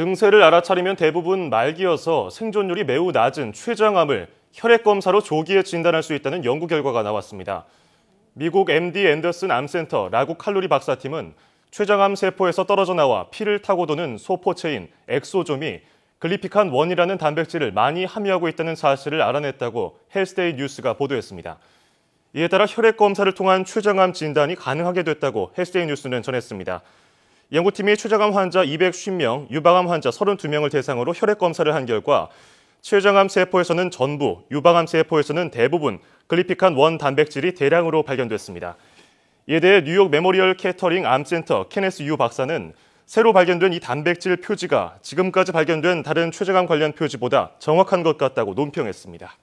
증세를 알아차리면 대부분 말기여서 생존율이 매우 낮은 췌장암을 혈액 검사로 조기에 진단할 수 있다는 연구 결과가 나왔습니다. 미국 MD 앤더슨 암센터 라구 칼로리 박사팀은 췌장암 세포에서 떨어져 나와 피를 타고 도는 소포체인 엑소좀이 글리피칸 원이라는 단백질을 많이 함유하고 있다는 사실을 알아냈다고 헬스데이 뉴스가 보도했습니다. 이에 따라 혈액 검사를 통한 췌장암 진단이 가능하게 됐다고 헬스데이 뉴스는 전했습니다. 연구팀이 최저감 환자 250명, 유방암 환자 32명을 대상으로 혈액 검사를 한 결과 최저감 세포에서는 전부, 유방암 세포에서는 대부분 글리픽한원 단백질이 대량으로 발견됐습니다. 이에 대해 뉴욕 메모리얼 캐터링 암센터 케네스 유 박사는 새로 발견된 이 단백질 표지가 지금까지 발견된 다른 최저감 관련 표지보다 정확한 것 같다고 논평했습니다.